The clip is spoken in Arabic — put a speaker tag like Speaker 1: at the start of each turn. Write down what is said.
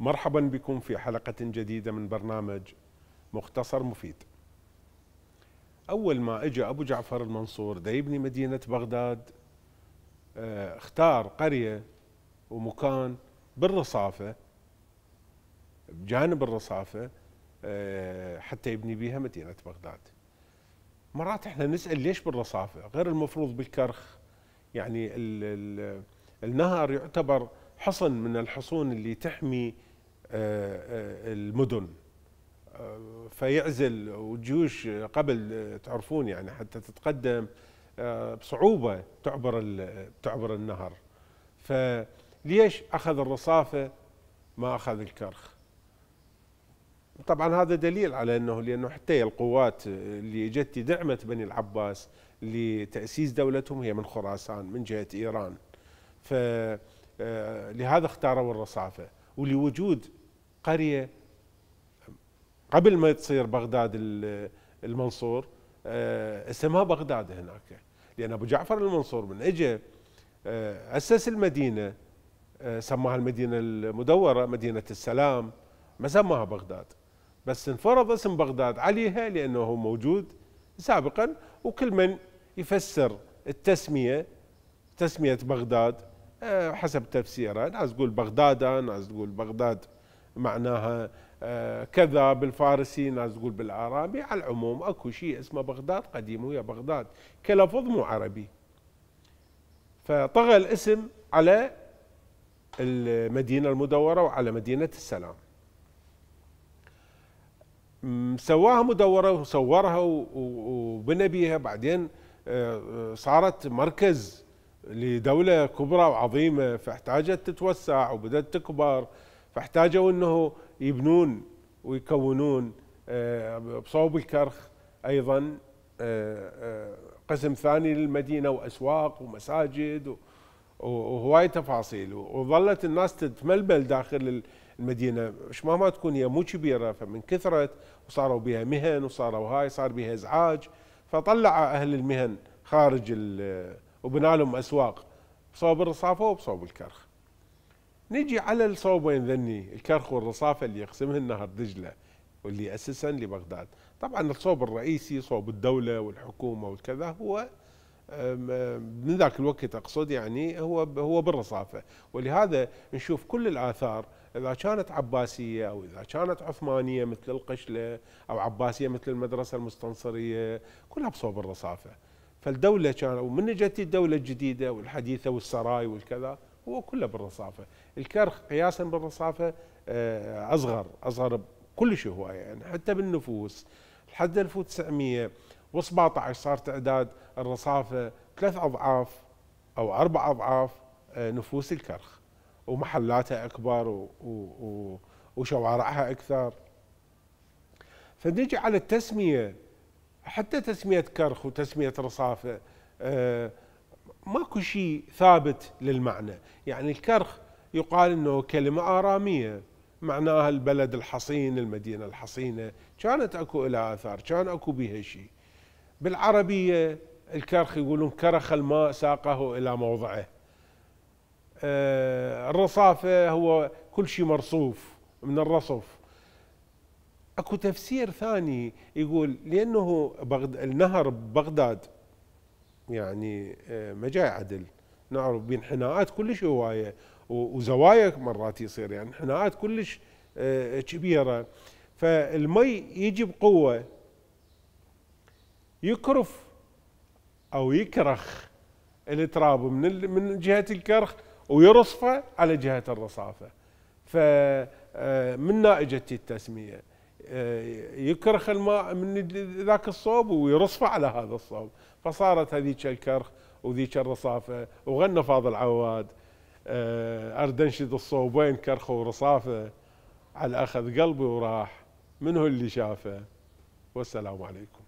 Speaker 1: مرحبا بكم في حلقة جديدة من برنامج مختصر مفيد. أول ما اجى أبو جعفر المنصور دا يبني مدينة بغداد آه، اختار قرية ومكان بالرصافة بجانب الرصافة آه، حتى يبني بها مدينة بغداد. مرات احنا نسأل ليش بالرصافة؟ غير المفروض بالكرخ يعني النهر يعتبر حصن من الحصون اللي تحمي آه، آه، المدن آه، فيعزل وجيوش قبل تعرفون يعني حتى تتقدم بصعوبة تعبر تعبر النهر فليش أخذ الرصافة ما أخذ الكرخ طبعا هذا دليل على أنه لأنه حتى القوات اللي جت دعمت بني العباس لتأسيس دولتهم هي من خراسان من جهة إيران فلهذا اختاروا الرصافة ولوجود قريه قبل ما تصير بغداد المنصور آه، اسمها بغداد هناك لان ابو جعفر المنصور من اجى آه، اسس المدينه آه، سماها المدينه المدوره مدينه السلام ما سماها بغداد بس انفرض اسم بغداد عليها لانه هو موجود سابقا وكل من يفسر التسميه تسميه بغداد حسب تفسيره ناس تقول بغدادا ناس تقول بغداد معناها آه، كذا بالفارسي ناس تقول بالعربي على العموم اكو شيء اسمه بغداد قديم ويا بغداد كلفظ مو عربي فطغى الاسم على المدينة المدورة وعلى مدينة السلام سواها مدورة وصورها وبنى بيها بعدين آه، آه، صارت مركز لدولة كبرى وعظيمة فاحتاجت تتوسع وبدأت تكبر فاحتاجوا انه يبنون ويكونون آه، بصوب الكرخ ايضا آه، آه، قسم ثاني للمدينه واسواق ومساجد وهواي تفاصيل وظلت الناس تتململ داخل المدينه مش مهما تكون هي مو كبيره فمن كثرت وصاروا بها مهن وصاروا هاي صار بها ازعاج فطلع اهل المهن خارج وبنى لهم اسواق بصوب الرصافه وبصوب الكرخ نجي على الصوبين ذني الكرخ والرصافه اللي يقسمها نهر دجله واللي اساسا لبغداد طبعا الصوب الرئيسي صوب الدوله والحكومه والكذا هو من ذاك الوقت اقصد يعني هو هو بالرصافه ولهذا نشوف كل الاثار اذا كانت عباسيه او اذا كانت عثمانيه مثل القشله او عباسيه مثل المدرسه المستنصريه كلها بصوب الرصافه فالدوله كان ومن جت الدوله الجديده والحديثه والسراي والكذا هو كله بالرصافه، الكرخ قياسا بالرصافه آه، اصغر اصغر كل شيء هو يعني حتى بالنفوس لحد 1900 و17 صار تعداد الرصافه ثلاث اضعاف او اربع اضعاف آه، نفوس الكرخ ومحلاتها اكبر و و و وشوارعها اكثر. فنجي على التسميه حتى تسميه كرخ وتسميه رصافه آه، ماكو شيء ثابت للمعنى يعني الكرخ يقال انه كلمه اراميه معناها البلد الحصين المدينه الحصينه كانت اكو لها اثار كان اكو بها شيء بالعربيه الكرخ يقولون كرخ الماء ساقه الى موضعه آه، الرصافه هو كل شيء مرصوف من الرصف اكو تفسير ثاني يقول لانه بغد النهر ببغداد يعني آه، ما جاي عدل نعرف بين حناءات كلش هوايه وزوايا مرات يصير يعني حناءات كلش آه، كبيره فالمي يجي بقوه يكرف او يكرخ التراب من من جهه الكرخ ويرصفه على جهه الرصافه فمن آه، نائجه التسميه آه، يكرخ الماء من ذاك الصوب ويرصفه على هذا الصوب فصارت هذيك الكرخ وذيك الرصافه وغنى فاضل عواد آه، اردنشد الصوبين كرخه ورصافه على اخذ قلبي وراح منه اللي شافه والسلام عليكم